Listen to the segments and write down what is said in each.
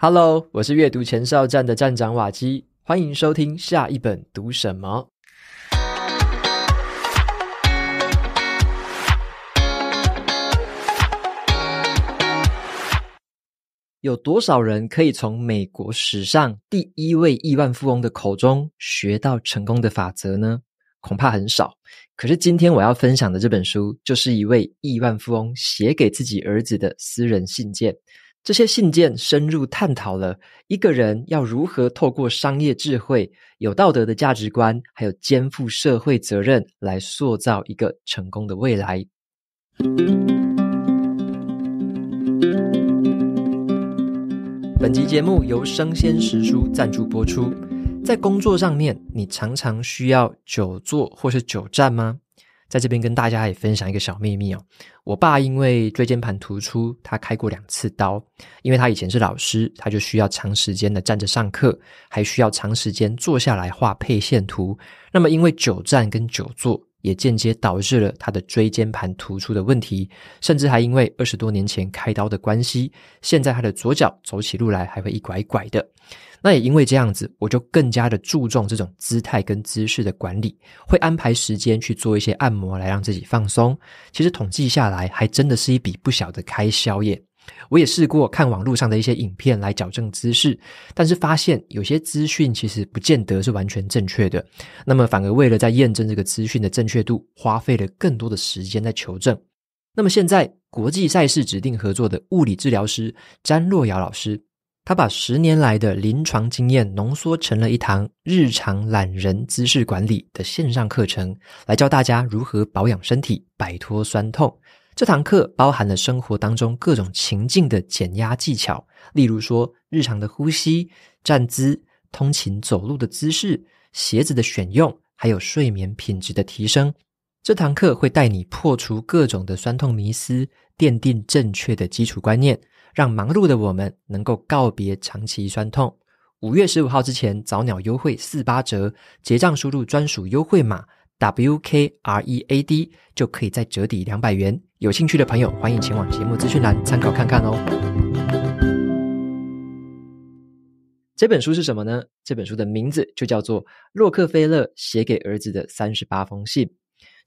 Hello，我是阅读前哨站的站长瓦基，欢迎收听下一本读什么？有多少人可以从美国史上第一位亿万富翁的口中学到成功的法则呢？恐怕很少。可是今天我要分享的这本书，就是一位亿万富翁写给自己儿子的私人信件。这些信件深入探讨了一个人要如何透过商业智慧、有道德的价值观，还有肩负社会责任，来塑造一个成功的未来。本集节目由生鲜食书赞助播出。在工作上面，你常常需要久坐或是久站吗？在这边跟大家也分享一个小秘密哦，我爸因为椎间盘突出，他开过两次刀，因为他以前是老师，他就需要长时间的站着上课，还需要长时间坐下来画配线图，那么因为久站跟久坐。也间接导致了他的椎间盘突出的问题，甚至还因为二十多年前开刀的关系，现在他的左脚走起路来还会一拐一拐的。那也因为这样子，我就更加的注重这种姿态跟姿势的管理，会安排时间去做一些按摩来让自己放松。其实统计下来，还真的是一笔不小的开销耶。我也试过看网络上的一些影片来矫正姿势，但是发现有些资讯其实不见得是完全正确的。那么，反而为了在验证这个资讯的正确度，花费了更多的时间在求证。那么，现在国际赛事指定合作的物理治疗师詹若瑶老师，他把十年来的临床经验浓缩成了一堂日常懒人姿势管理的线上课程，来教大家如何保养身体，摆脱酸痛。这堂课包含了生活当中各种情境的减压技巧，例如说日常的呼吸、站姿、通勤走路的姿势、鞋子的选用，还有睡眠品质的提升。这堂课会带你破除各种的酸痛迷思，奠定正确的基础观念，让忙碌的我们能够告别长期酸痛。五月十五号之前，早鸟优惠四八折，结账输入专属优惠码。w k r e a d 就可以再折抵两百元。有兴趣的朋友，欢迎前往节目资讯栏参考看看哦。这本书是什么呢？这本书的名字就叫做《洛克菲勒写给儿子的三十八封信》。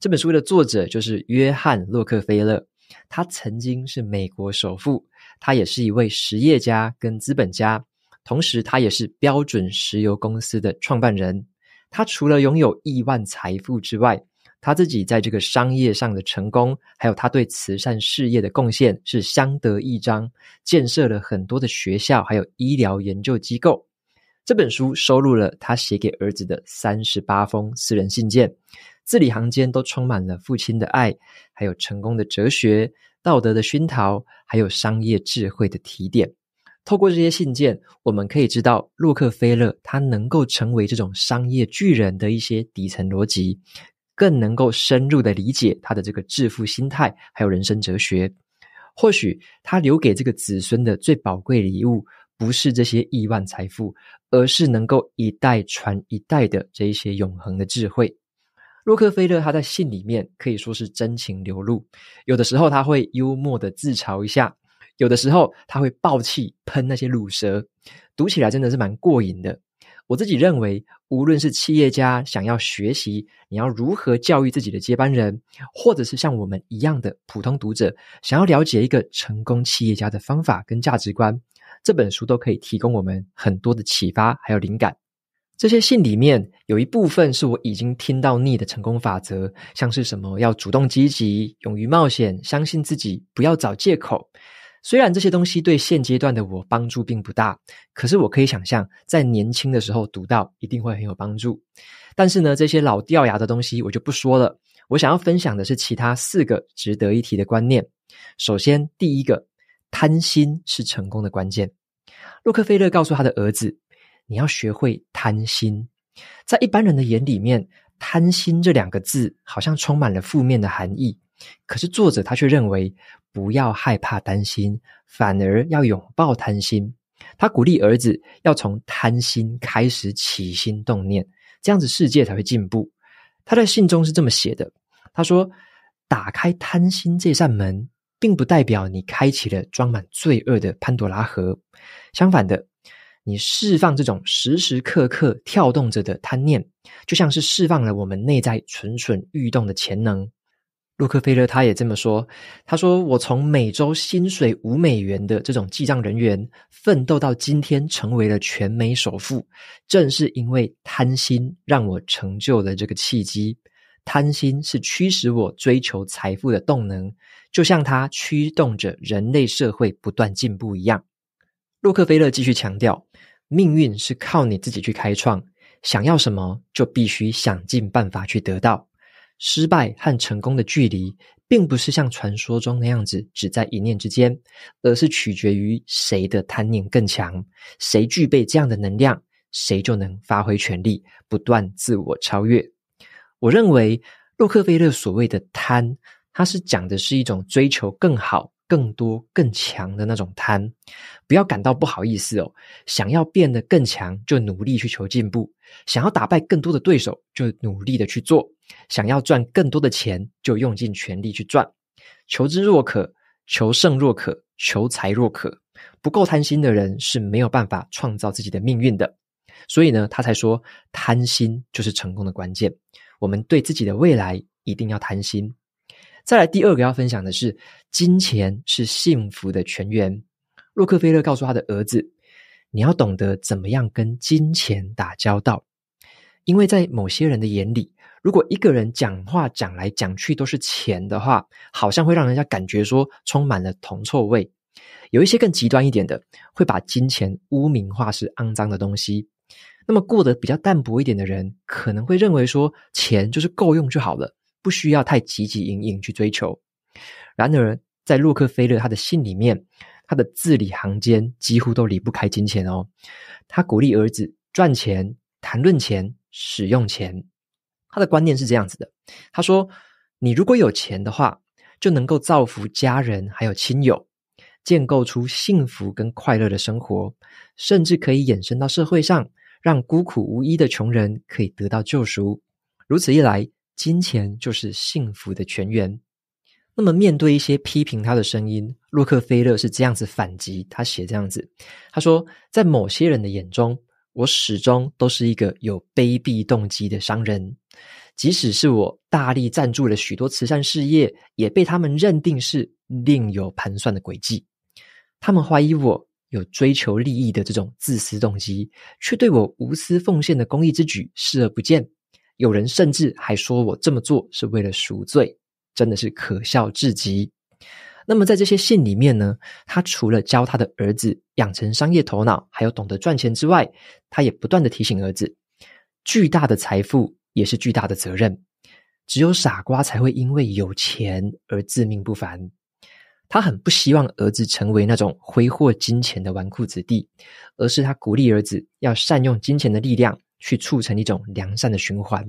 这本书的作者就是约翰·洛克菲勒。他曾经是美国首富，他也是一位实业家跟资本家，同时他也是标准石油公司的创办人。他除了拥有亿万财富之外，他自己在这个商业上的成功，还有他对慈善事业的贡献是相得益彰。建设了很多的学校，还有医疗研究机构。这本书收录了他写给儿子的三十八封私人信件，字里行间都充满了父亲的爱，还有成功的哲学、道德的熏陶，还有商业智慧的提点。透过这些信件，我们可以知道洛克菲勒他能够成为这种商业巨人的一些底层逻辑，更能够深入的理解他的这个致富心态，还有人生哲学。或许他留给这个子孙的最宝贵礼物，不是这些亿万财富，而是能够一代传一代的这一些永恒的智慧。洛克菲勒他在信里面可以说是真情流露，有的时候他会幽默的自嘲一下。有的时候他会爆气喷那些乳舌，读起来真的是蛮过瘾的。我自己认为，无论是企业家想要学习你要如何教育自己的接班人，或者是像我们一样的普通读者想要了解一个成功企业家的方法跟价值观，这本书都可以提供我们很多的启发还有灵感。这些信里面有一部分是我已经听到腻的成功法则，像是什么要主动积极、勇于冒险、相信自己、不要找借口。虽然这些东西对现阶段的我帮助并不大，可是我可以想象，在年轻的时候读到一定会很有帮助。但是呢，这些老掉牙的东西我就不说了。我想要分享的是其他四个值得一提的观念。首先，第一个，贪心是成功的关键。洛克菲勒告诉他的儿子：“你要学会贪心。”在一般人的眼里面，贪心这两个字好像充满了负面的含义，可是作者他却认为。不要害怕担心，反而要拥抱贪心。他鼓励儿子要从贪心开始起心动念，这样子世界才会进步。他在信中是这么写的：他说，打开贪心这扇门，并不代表你开启了装满罪恶的潘多拉盒。相反的，你释放这种时时刻刻跳动着的贪念，就像是释放了我们内在蠢蠢欲动的潜能。洛克菲勒他也这么说，他说：“我从每周薪水五美元的这种记账人员奋斗到今天，成为了全美首富，正是因为贪心让我成就了这个契机。贪心是驱使我追求财富的动能，就像它驱动着人类社会不断进步一样。”洛克菲勒继续强调：“命运是靠你自己去开创，想要什么就必须想尽办法去得到。”失败和成功的距离，并不是像传说中那样子只在一念之间，而是取决于谁的贪念更强，谁具备这样的能量，谁就能发挥全力，不断自我超越。我认为洛克菲勒所谓的贪，他是讲的是一种追求更好。更多更强的那种贪，不要感到不好意思哦。想要变得更强，就努力去求进步；想要打败更多的对手，就努力的去做；想要赚更多的钱，就用尽全力去赚。求知若渴，求胜若渴，求财若渴。不够贪心的人是没有办法创造自己的命运的。所以呢，他才说贪心就是成功的关键。我们对自己的未来一定要贪心。再来第二个要分享的是，金钱是幸福的泉源。洛克菲勒告诉他的儿子，你要懂得怎么样跟金钱打交道，因为在某些人的眼里，如果一个人讲话讲来讲去都是钱的话，好像会让人家感觉说充满了铜臭味。有一些更极端一点的，会把金钱污名化，是肮脏的东西。那么过得比较淡薄一点的人，可能会认为说，钱就是够用就好了。不需要太汲汲营营去追求。然而，在洛克菲勒他的信里面，他的字里行间几乎都离不开金钱哦。他鼓励儿子赚钱、谈论钱、使用钱。他的观念是这样子的：他说，你如果有钱的话，就能够造福家人，还有亲友，建构出幸福跟快乐的生活，甚至可以衍生到社会上，让孤苦无依的穷人可以得到救赎。如此一来。金钱就是幸福的泉源。那么，面对一些批评他的声音，洛克菲勒是这样子反击。他写这样子，他说：“在某些人的眼中，我始终都是一个有卑鄙动机的商人，即使是我大力赞助了许多慈善事业，也被他们认定是另有盘算的诡计。他们怀疑我有追求利益的这种自私动机，却对我无私奉献的公益之举视而不见。”有人甚至还说我这么做是为了赎罪，真的是可笑至极。那么在这些信里面呢，他除了教他的儿子养成商业头脑，还有懂得赚钱之外，他也不断的提醒儿子：巨大的财富也是巨大的责任。只有傻瓜才会因为有钱而自命不凡。他很不希望儿子成为那种挥霍金钱的纨绔子弟，而是他鼓励儿子要善用金钱的力量。去促成一种良善的循环。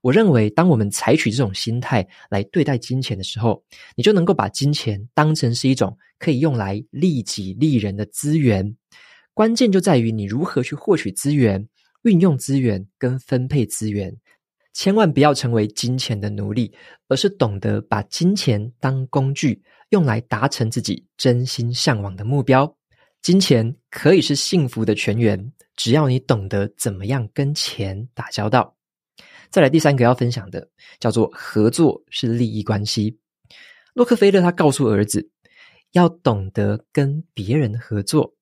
我认为，当我们采取这种心态来对待金钱的时候，你就能够把金钱当成是一种可以用来利己利人的资源。关键就在于你如何去获取资源、运用资源跟分配资源。千万不要成为金钱的奴隶，而是懂得把金钱当工具，用来达成自己真心向往的目标。金钱可以是幸福的泉源。只要你懂得怎么样跟钱打交道，再来第三个要分享的叫做合作是利益关系。洛克菲勒他告诉儿子，要懂得跟别人合作，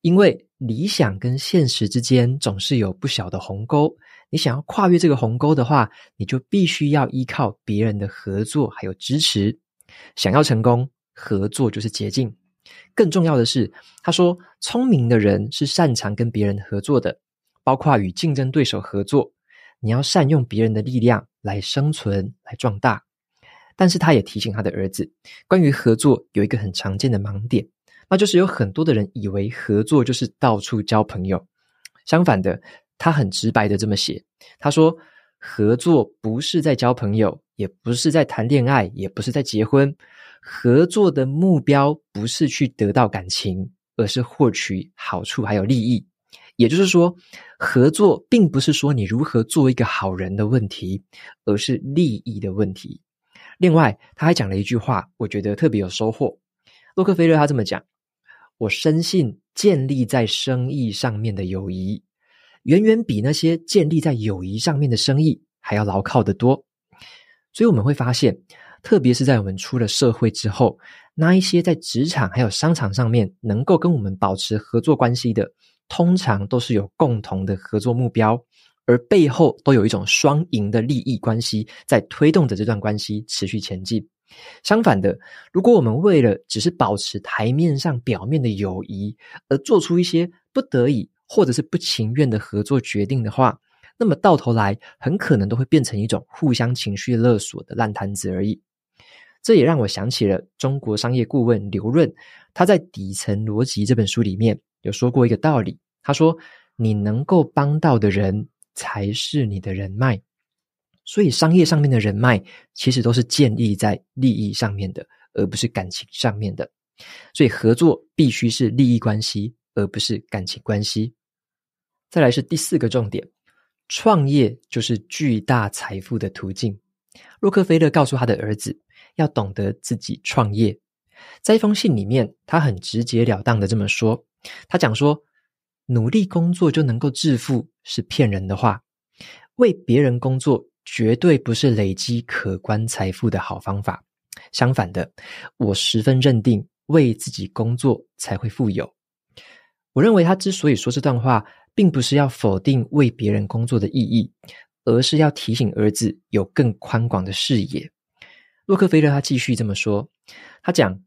因为理想跟现实之间总是有不小的鸿沟。你想要跨越这个鸿沟的话，你就必须要依靠别人的合作还有支持。想要成功，合作就是捷径。更重要的是，他说：“聪明的人是擅长跟别人合作的，包括与竞争对手合作。你要善用别人的力量来生存、来壮大。但是，他也提醒他的儿子，关于合作有一个很常见的盲点，那就是有很多的人以为合作就是到处交朋友。相反的，他很直白的这么写：他说，合作不是在交朋友，也不是在谈恋爱，也不是在结婚。”合作的目标不是去得到感情，而是获取好处还有利益。也就是说，合作并不是说你如何做一个好人的问题，而是利益的问题。另外，他还讲了一句话，我觉得特别有收获。洛克菲勒他这么讲：“我深信，建立在生意上面的友谊，远远比那些建立在友谊上面的生意还要牢靠得多。”所以我们会发现。特别是在我们出了社会之后，那一些在职场还有商场上面能够跟我们保持合作关系的，通常都是有共同的合作目标，而背后都有一种双赢的利益关系在推动着这段关系持续前进。相反的，如果我们为了只是保持台面上表面的友谊，而做出一些不得已或者是不情愿的合作决定的话，那么到头来很可能都会变成一种互相情绪勒索的烂摊子而已。这也让我想起了中国商业顾问刘润，他在《底层逻辑》这本书里面有说过一个道理。他说：“你能够帮到的人才是你的人脉，所以商业上面的人脉其实都是建立在利益上面的，而不是感情上面的。所以合作必须是利益关系，而不是感情关系。”再来是第四个重点：创业就是巨大财富的途径。洛克菲勒告诉他的儿子。要懂得自己创业，在一封信里面，他很直截了当的这么说。他讲说：“努力工作就能够致富是骗人的话，为别人工作绝对不是累积可观财富的好方法。相反的，我十分认定为自己工作才会富有。”我认为他之所以说这段话，并不是要否定为别人工作的意义，而是要提醒儿子有更宽广的视野。洛克菲勒他继续这么说，他讲：“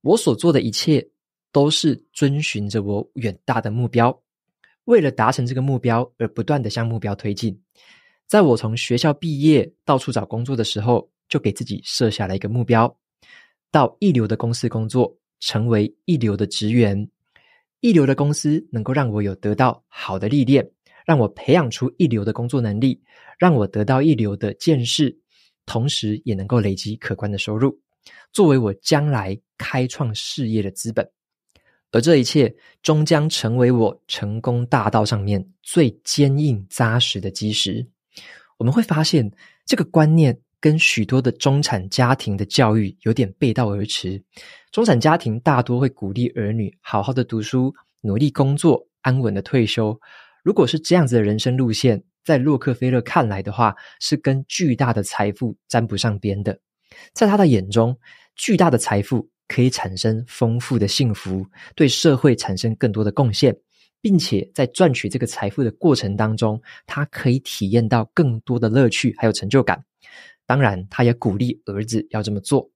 我所做的一切都是遵循着我远大的目标，为了达成这个目标而不断的向目标推进。在我从学校毕业到处找工作的时候，就给自己设下了一个目标：到一流的公司工作，成为一流的职员。一流的公司能够让我有得到好的历练，让我培养出一流的工作能力，让我得到一流的见识。”同时，也能够累积可观的收入，作为我将来开创事业的资本。而这一切，终将成为我成功大道上面最坚硬扎实的基石。我们会发现，这个观念跟许多的中产家庭的教育有点背道而驰。中产家庭大多会鼓励儿女好好的读书，努力工作，安稳的退休。如果是这样子的人生路线。在洛克菲勒看来的话，是跟巨大的财富沾不上边的。在他的眼中，巨大的财富可以产生丰富的幸福，对社会产生更多的贡献，并且在赚取这个财富的过程当中，他可以体验到更多的乐趣，还有成就感。当然，他也鼓励儿子要这么做。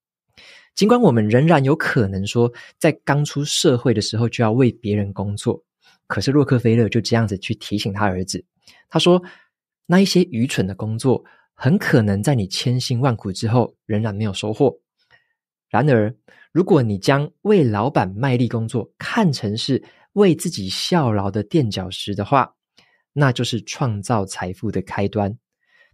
尽管我们仍然有可能说，在刚出社会的时候就要为别人工作，可是洛克菲勒就这样子去提醒他儿子，他说。那一些愚蠢的工作，很可能在你千辛万苦之后，仍然没有收获。然而，如果你将为老板卖力工作看成是为自己效劳的垫脚石的话，那就是创造财富的开端。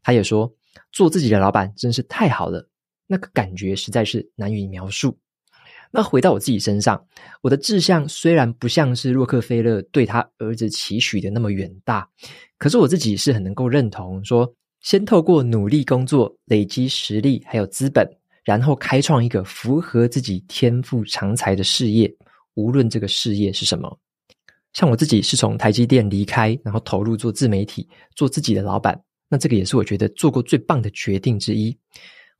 他也说：“做自己的老板真是太好了，那个感觉实在是难以描述。”那回到我自己身上，我的志向虽然不像是洛克菲勒对他儿子期许的那么远大，可是我自己是很能够认同，说先透过努力工作累积实力还有资本，然后开创一个符合自己天赋常才的事业，无论这个事业是什么。像我自己是从台积电离开，然后投入做自媒体，做自己的老板，那这个也是我觉得做过最棒的决定之一。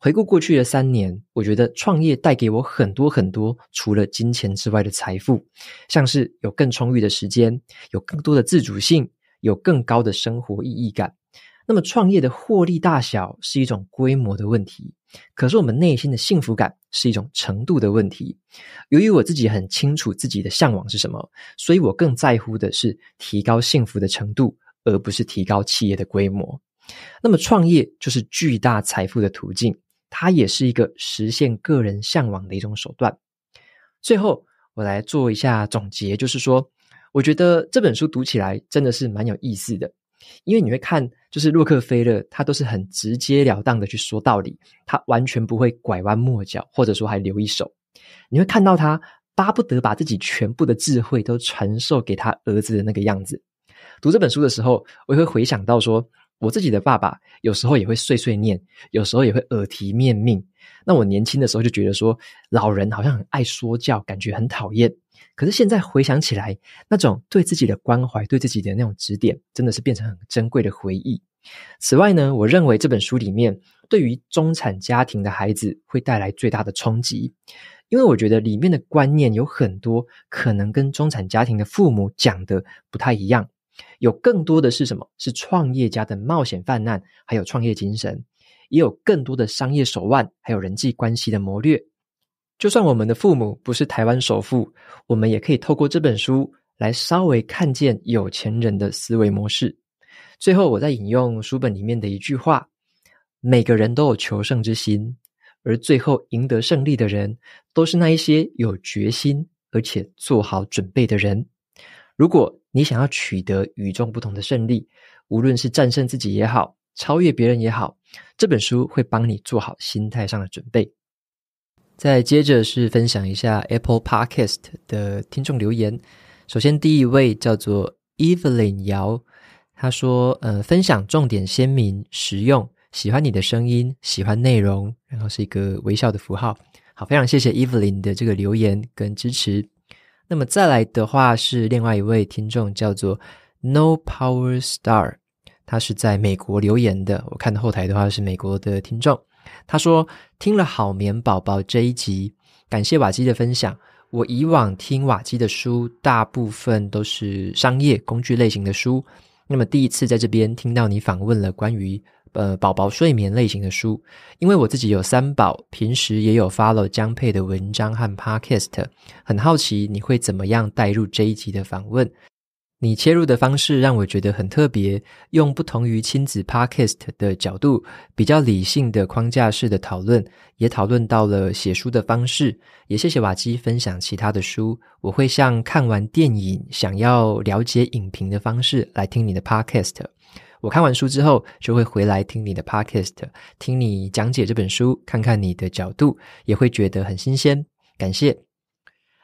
回顾过去的三年，我觉得创业带给我很多很多，除了金钱之外的财富，像是有更充裕的时间，有更多的自主性，有更高的生活意义感。那么，创业的获利大小是一种规模的问题，可是我们内心的幸福感是一种程度的问题。由于我自己很清楚自己的向往是什么，所以我更在乎的是提高幸福的程度，而不是提高企业的规模。那么，创业就是巨大财富的途径。它也是一个实现个人向往的一种手段。最后，我来做一下总结，就是说，我觉得这本书读起来真的是蛮有意思的，因为你会看，就是洛克菲勒他都是很直截了当的去说道理，他完全不会拐弯抹角，或者说还留一手。你会看到他巴不得把自己全部的智慧都传授给他儿子的那个样子。读这本书的时候，我也会回想到说。我自己的爸爸有时候也会碎碎念，有时候也会耳提面命。那我年轻的时候就觉得说，老人好像很爱说教，感觉很讨厌。可是现在回想起来，那种对自己的关怀、对自己的那种指点，真的是变成很珍贵的回忆。此外呢，我认为这本书里面对于中产家庭的孩子会带来最大的冲击，因为我觉得里面的观念有很多可能跟中产家庭的父母讲的不太一样。有更多的是什么？是创业家的冒险泛滥，还有创业精神，也有更多的商业手腕，还有人际关系的谋略。就算我们的父母不是台湾首富，我们也可以透过这本书来稍微看见有钱人的思维模式。最后，我在引用书本里面的一句话：每个人都有求胜之心，而最后赢得胜利的人，都是那一些有决心而且做好准备的人。如果你想要取得与众不同的胜利，无论是战胜自己也好，超越别人也好，这本书会帮你做好心态上的准备。再接着是分享一下 Apple Podcast 的听众留言。首先，第一位叫做 Evelyn 姚，他说：“呃，分享重点鲜明、实用，喜欢你的声音，喜欢内容，然后是一个微笑的符号。”好，非常谢谢 Evelyn 的这个留言跟支持。那么再来的话是另外一位听众叫做 No Power Star，他是在美国留言的。我看到后台的话是美国的听众，他说听了好眠宝宝这一集，感谢瓦基的分享。我以往听瓦基的书大部分都是商业工具类型的书，那么第一次在这边听到你访问了关于。呃，宝宝睡眠类型的书，因为我自己有三宝，平时也有 o 了江佩的文章和 podcast，很好奇你会怎么样带入这一集的访问？你切入的方式让我觉得很特别，用不同于亲子 podcast 的角度，比较理性的框架式的讨论，也讨论到了写书的方式。也谢谢瓦基分享其他的书，我会像看完电影想要了解影评的方式来听你的 podcast。我看完书之后，就会回来听你的 podcast，听你讲解这本书，看看你的角度，也会觉得很新鲜。感谢。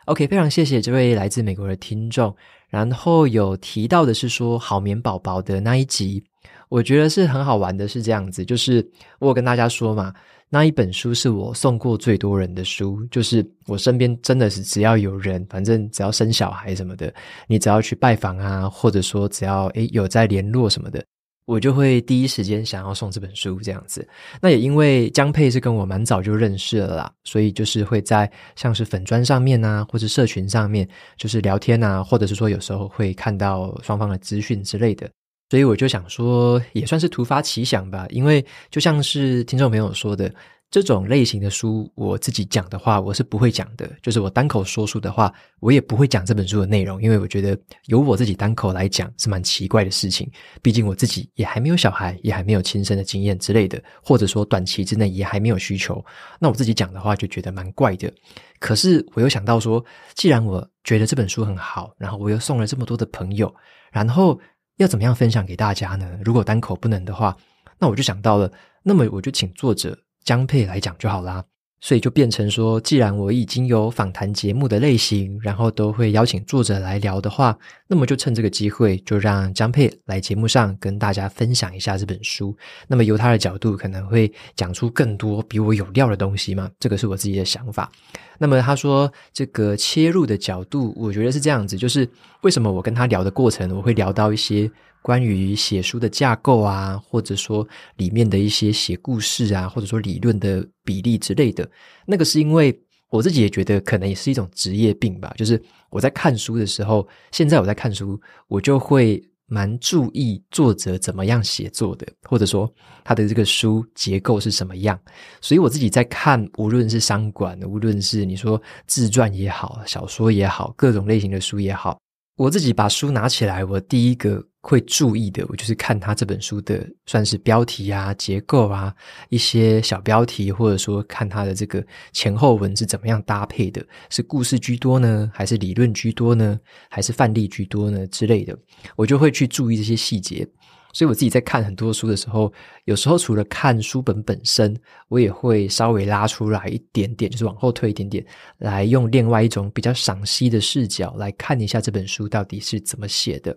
OK，非常谢谢这位来自美国的听众。然后有提到的是说，好眠宝宝的那一集，我觉得是很好玩的。是这样子，就是我有跟大家说嘛，那一本书是我送过最多人的书，就是我身边真的是只要有人，反正只要生小孩什么的，你只要去拜访啊，或者说只要诶有在联络什么的。我就会第一时间想要送这本书这样子。那也因为江佩是跟我蛮早就认识了啦，所以就是会在像是粉砖上面啊，或是社群上面，就是聊天呐，或者是说有时候会看到双方的资讯之类的。所以我就想说，也算是突发奇想吧，因为就像是听众朋友说的。这种类型的书，我自己讲的话，我是不会讲的。就是我单口说书的话，我也不会讲这本书的内容，因为我觉得由我自己单口来讲是蛮奇怪的事情。毕竟我自己也还没有小孩，也还没有亲身的经验之类的，或者说短期之内也还没有需求。那我自己讲的话，就觉得蛮怪的。可是我又想到说，既然我觉得这本书很好，然后我又送了这么多的朋友，然后要怎么样分享给大家呢？如果单口不能的话，那我就想到了，那么我就请作者。江佩来讲就好啦，所以就变成说，既然我已经有访谈节目的类型，然后都会邀请作者来聊的话，那么就趁这个机会，就让江佩来节目上跟大家分享一下这本书。那么由他的角度，可能会讲出更多比我有料的东西嘛？这个是我自己的想法。那么他说，这个切入的角度，我觉得是这样子，就是为什么我跟他聊的过程，我会聊到一些。关于写书的架构啊，或者说里面的一些写故事啊，或者说理论的比例之类的，那个是因为我自己也觉得可能也是一种职业病吧。就是我在看书的时候，现在我在看书，我就会蛮注意作者怎么样写作的，或者说他的这个书结构是什么样。所以我自己在看，无论是商管，无论是你说自传也好，小说也好，各种类型的书也好，我自己把书拿起来，我第一个。会注意的，我就是看他这本书的，算是标题啊、结构啊、一些小标题，或者说看他的这个前后文是怎么样搭配的，是故事居多呢，还是理论居多呢，还是范例居多呢之类的，我就会去注意这些细节。所以我自己在看很多书的时候，有时候除了看书本本身，我也会稍微拉出来一点点，就是往后退一点点，来用另外一种比较赏析的视角来看一下这本书到底是怎么写的。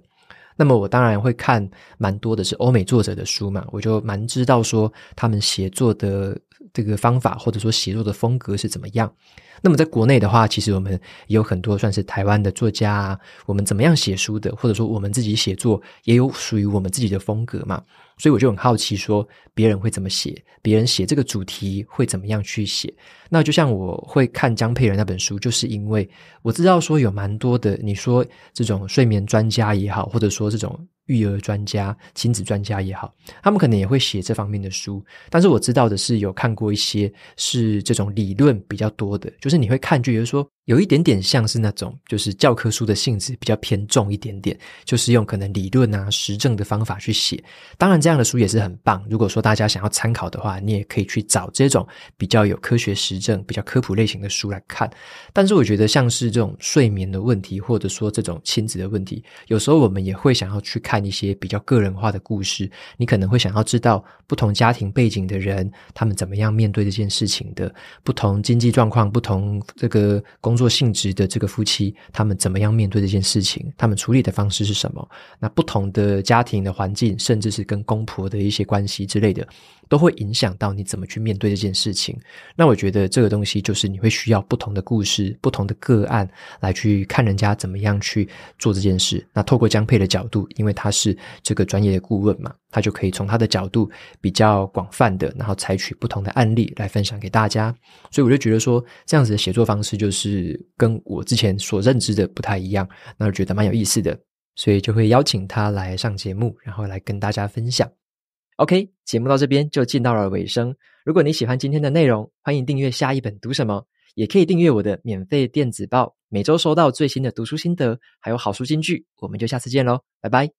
那么我当然会看蛮多的是欧美作者的书嘛，我就蛮知道说他们写作的这个方法或者说写作的风格是怎么样。那么在国内的话，其实我们也有很多算是台湾的作家啊，我们怎么样写书的，或者说我们自己写作也有属于我们自己的风格嘛。所以我就很好奇，说别人会怎么写，别人写这个主题会怎么样去写？那就像我会看江佩仁那本书，就是因为我知道说有蛮多的，你说这种睡眠专家也好，或者说这种。育儿专家、亲子专家也好，他们可能也会写这方面的书。但是我知道的是，有看过一些是这种理论比较多的，就是你会看就是说有一点点像是那种就是教科书的性质，比较偏重一点点，就是用可能理论啊、实证的方法去写。当然，这样的书也是很棒。如果说大家想要参考的话，你也可以去找这种比较有科学实证、比较科普类型的书来看。但是我觉得，像是这种睡眠的问题，或者说这种亲子的问题，有时候我们也会想要去看。一些比较个人化的故事，你可能会想要知道不同家庭背景的人他们怎么样面对这件事情的，不同经济状况、不同这个工作性质的这个夫妻，他们怎么样面对这件事情，他们处理的方式是什么？那不同的家庭的环境，甚至是跟公婆的一些关系之类的。都会影响到你怎么去面对这件事情。那我觉得这个东西就是你会需要不同的故事、不同的个案来去看人家怎么样去做这件事。那透过江佩的角度，因为他是这个专业的顾问嘛，他就可以从他的角度比较广泛的，然后采取不同的案例来分享给大家。所以我就觉得说，这样子的写作方式就是跟我之前所认知的不太一样，那我觉得蛮有意思的，所以就会邀请他来上节目，然后来跟大家分享。OK，节目到这边就进到了尾声。如果你喜欢今天的内容，欢迎订阅下一本读什么，也可以订阅我的免费电子报，每周收到最新的读书心得，还有好书金句。我们就下次见喽，拜拜。